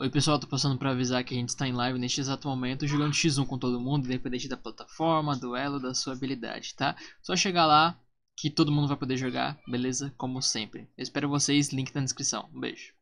Oi pessoal, tô passando para avisar que a gente está em live neste exato momento jogando X1 com todo mundo, independente da plataforma, do elo, da sua habilidade, tá? Só chegar lá que todo mundo vai poder jogar, beleza? Como sempre. Eu espero vocês, link na descrição. Um beijo.